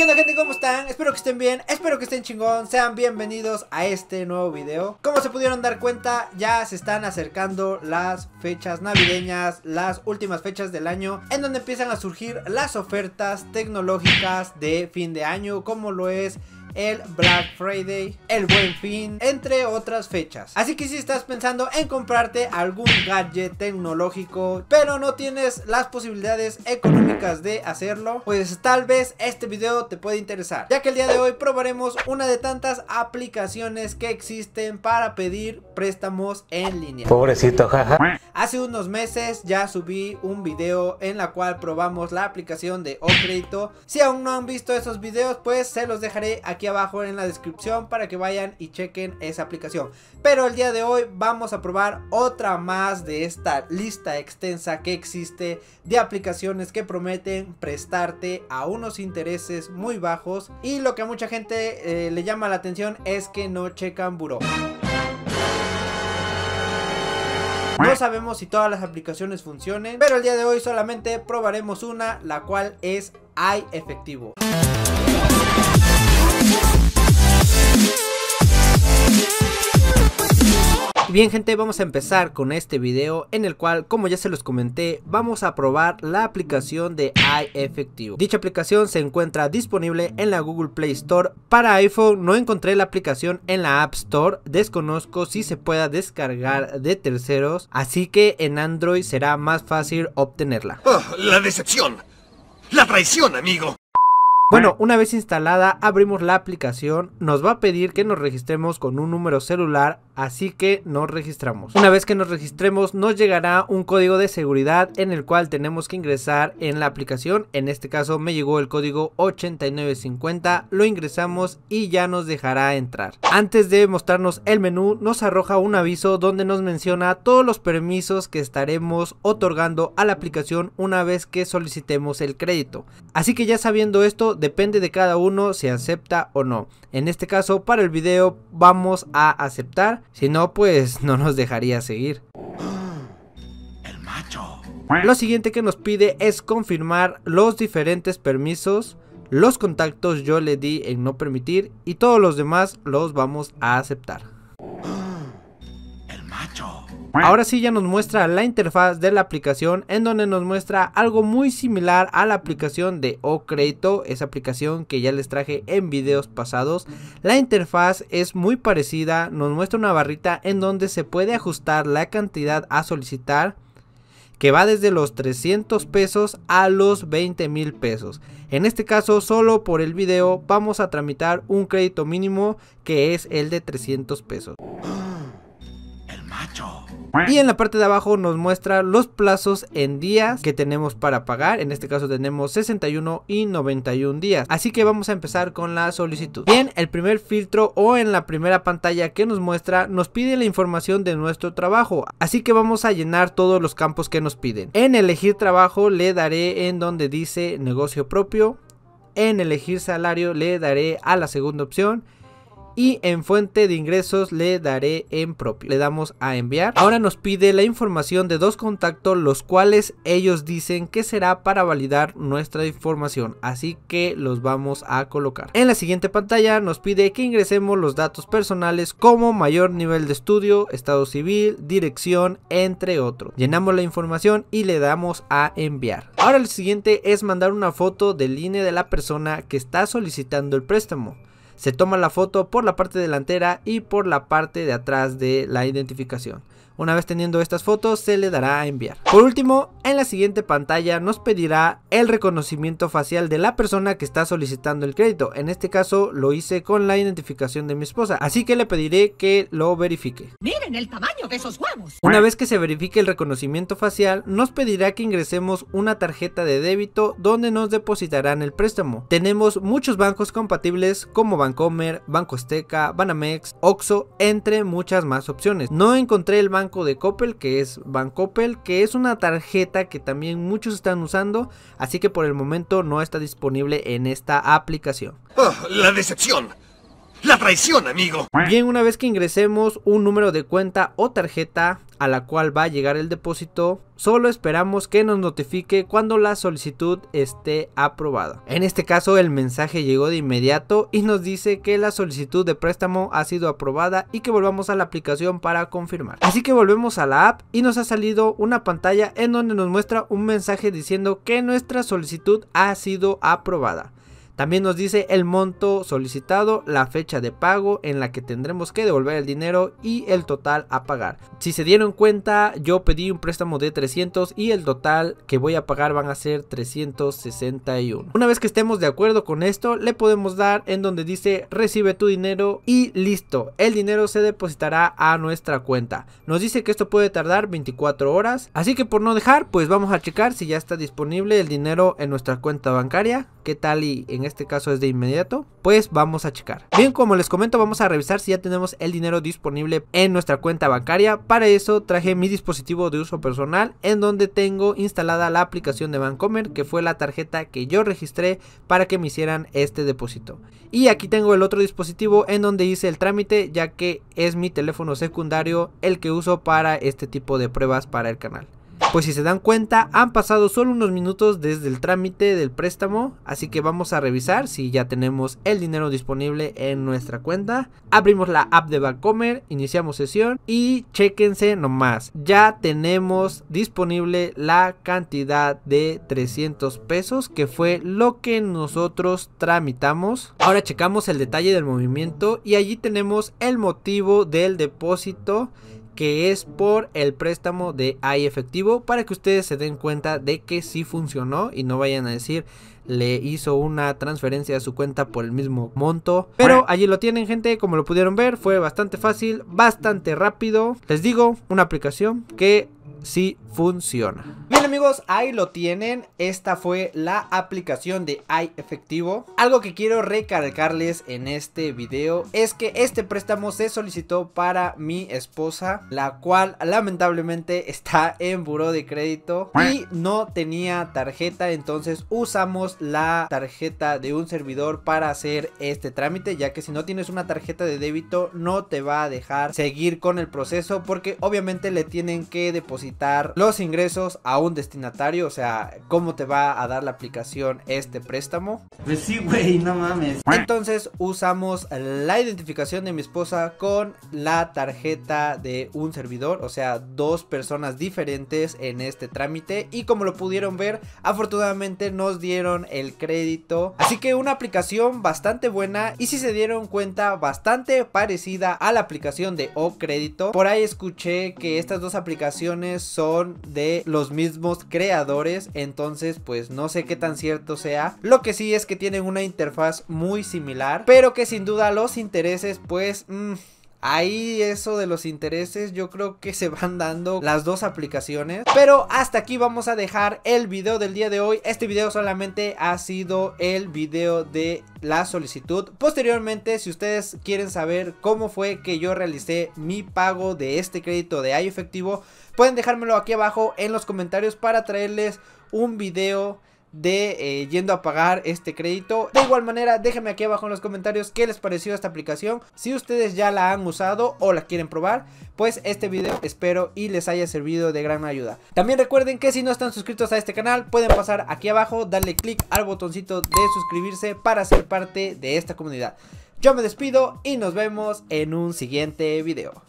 ¿qué onda gente? ¿Cómo están? Espero que estén bien, espero que estén chingón Sean bienvenidos a este nuevo video Como se pudieron dar cuenta, ya se están acercando las fechas navideñas Las últimas fechas del año En donde empiezan a surgir las ofertas tecnológicas de fin de año Como lo es el Black Friday, el Buen Fin, entre otras fechas. Así que si estás pensando en comprarte algún gadget tecnológico, pero no tienes las posibilidades económicas de hacerlo, pues tal vez este video te puede interesar, ya que el día de hoy probaremos una de tantas aplicaciones que existen para pedir préstamos en línea. Pobrecito, jaja. Hace unos meses ya subí un video en la cual probamos la aplicación de Ocredito, Si aún no han visto esos videos, pues se los dejaré aquí abajo en la descripción para que vayan y chequen esa aplicación. Pero el día de hoy vamos a probar otra más de esta lista extensa que existe de aplicaciones que prometen prestarte a unos intereses muy bajos y lo que a mucha gente eh, le llama la atención es que no checan buró. No sabemos si todas las aplicaciones funcionen, pero el día de hoy solamente probaremos una, la cual es iEfectivo. efectivo. Bien gente, vamos a empezar con este video en el cual, como ya se los comenté, vamos a probar la aplicación de efectivo Dicha aplicación se encuentra disponible en la Google Play Store. Para iPhone no encontré la aplicación en la App Store, desconozco si se pueda descargar de terceros, así que en Android será más fácil obtenerla. Ah, la decepción, la traición amigo. Bueno, una vez instalada, abrimos la aplicación, nos va a pedir que nos registremos con un número celular así que nos registramos. Una vez que nos registremos nos llegará un código de seguridad en el cual tenemos que ingresar en la aplicación, en este caso me llegó el código 8950, lo ingresamos y ya nos dejará entrar. Antes de mostrarnos el menú nos arroja un aviso donde nos menciona todos los permisos que estaremos otorgando a la aplicación una vez que solicitemos el crédito. Así que ya sabiendo esto depende de cada uno si acepta o no. En este caso para el video vamos a aceptar si no, pues no nos dejaría seguir. macho. Lo siguiente que nos pide es confirmar los diferentes permisos. Los contactos yo le di en no permitir y todos los demás los vamos a aceptar. Ahora sí ya nos muestra la interfaz de la aplicación en donde nos muestra algo muy similar a la aplicación de Ocredito esa aplicación que ya les traje en videos pasados. La interfaz es muy parecida, nos muestra una barrita en donde se puede ajustar la cantidad a solicitar que va desde los 300 pesos a los 20 mil pesos. En este caso, solo por el video vamos a tramitar un crédito mínimo que es el de 300 pesos. Y en la parte de abajo nos muestra los plazos en días que tenemos para pagar. En este caso tenemos 61 y 91 días. Así que vamos a empezar con la solicitud. Bien, el primer filtro o en la primera pantalla que nos muestra nos pide la información de nuestro trabajo. Así que vamos a llenar todos los campos que nos piden. En elegir trabajo le daré en donde dice negocio propio. En elegir salario le daré a la segunda opción y en fuente de ingresos le daré en propio. Le damos a enviar. Ahora nos pide la información de dos contactos los cuales ellos dicen que será para validar nuestra información. Así que los vamos a colocar. En la siguiente pantalla nos pide que ingresemos los datos personales como mayor nivel de estudio, estado civil, dirección, entre otros. Llenamos la información y le damos a enviar. Ahora el siguiente es mandar una foto del INE de la persona que está solicitando el préstamo. Se toma la foto por la parte delantera y por la parte de atrás de la identificación. Una vez teniendo estas fotos se le dará a enviar. Por último, en la siguiente pantalla nos pedirá el reconocimiento facial de la persona que está solicitando el crédito. En este caso lo hice con la identificación de mi esposa, así que le pediré que lo verifique. Miren el tamaño de esos huevos. Una vez que se verifique el reconocimiento facial, nos pedirá que ingresemos una tarjeta de débito donde nos depositarán el préstamo. Tenemos muchos bancos compatibles como Bancomer, Banco Azteca, Banamex, Oxxo, entre muchas más opciones. No encontré el banco de Coppel, que es Bancoppel, que es una tarjeta que también muchos están usando, así que por el momento no está disponible en esta aplicación. Ah, ¡La decepción! La traición, amigo. Bien, una vez que ingresemos un número de cuenta o tarjeta, a la cual va a llegar el depósito. Solo esperamos que nos notifique cuando la solicitud esté aprobada. En este caso el mensaje llegó de inmediato y nos dice que la solicitud de préstamo ha sido aprobada y que volvamos a la aplicación para confirmar. Así que volvemos a la app y nos ha salido una pantalla en donde nos muestra un mensaje diciendo que nuestra solicitud ha sido aprobada. También nos dice el monto solicitado, la fecha de pago en la que tendremos que devolver el dinero y el total a pagar. Si se dieron cuenta, yo pedí un préstamo de 300 y el total que voy a pagar van a ser 361. Una vez que estemos de acuerdo con esto, le podemos dar en donde dice recibe tu dinero y listo. El dinero se depositará a nuestra cuenta. Nos dice que esto puede tardar 24 horas, así que por no dejar, pues vamos a checar si ya está disponible el dinero en nuestra cuenta bancaria. ¿Qué tal y en este caso es de inmediato, pues vamos a checar. Bien, como les comento, vamos a revisar si ya tenemos el dinero disponible en nuestra cuenta bancaria. Para eso traje mi dispositivo de uso personal en donde tengo instalada la aplicación de Bancomer, que fue la tarjeta que yo registré para que me hicieran este depósito. Y aquí tengo el otro dispositivo en donde hice el trámite, ya que es mi teléfono secundario el que uso para este tipo de pruebas para el canal. Pues si se dan cuenta, han pasado solo unos minutos desde el trámite del préstamo, así que vamos a revisar si ya tenemos el dinero disponible en nuestra cuenta. Abrimos la app de Bancomer, iniciamos sesión y chequense nomás, ya tenemos disponible la cantidad de 300 pesos que fue lo que nosotros tramitamos. Ahora checamos el detalle del movimiento y allí tenemos el motivo del depósito que es por el préstamo de iEfectivo. efectivo para que ustedes se den cuenta de que sí funcionó y no vayan a decir le hizo una transferencia a su cuenta por el mismo monto. Pero allí lo tienen gente, como lo pudieron ver, fue bastante fácil, bastante rápido. Les digo, una aplicación que si funciona. Bien amigos, ahí lo tienen. Esta fue la aplicación de iEfectivo. Algo que quiero recalcarles en este video es que este préstamo se solicitó para mi esposa, la cual lamentablemente está en buró de crédito y no tenía tarjeta, entonces usamos la tarjeta de un servidor para hacer este trámite, ya que si no tienes una tarjeta de débito no te va a dejar seguir con el proceso porque obviamente le tienen que depositar los ingresos a un destinatario, o sea, cómo te va a dar la aplicación este préstamo. Pues sí, güey, no mames. Entonces usamos la identificación de mi esposa con la tarjeta de un servidor, o sea, dos personas diferentes en este trámite y como lo pudieron ver, afortunadamente nos dieron el crédito. Así que una aplicación bastante buena y si se dieron cuenta, bastante parecida a la aplicación de O Crédito. Por ahí escuché que estas dos aplicaciones son de los mismos creadores, entonces pues no sé qué tan cierto sea. Lo que sí es que tienen una interfaz muy similar, pero que sin duda los intereses pues... Mm, Ahí eso de los intereses yo creo que se van dando las dos aplicaciones Pero hasta aquí vamos a dejar el video del día de hoy Este video solamente ha sido el video de la solicitud Posteriormente si ustedes quieren saber cómo fue que yo realicé mi pago de este crédito de Hay efectivo Pueden dejármelo aquí abajo en los comentarios para traerles un video de eh, yendo a pagar este crédito. De igual manera, déjenme aquí abajo en los comentarios qué les pareció esta aplicación. Si ustedes ya la han usado o la quieren probar, pues este video espero y les haya servido de gran ayuda. También recuerden que si no están suscritos a este canal, pueden pasar aquí abajo, darle click al botoncito de suscribirse para ser parte de esta comunidad. Yo me despido y nos vemos en un siguiente video.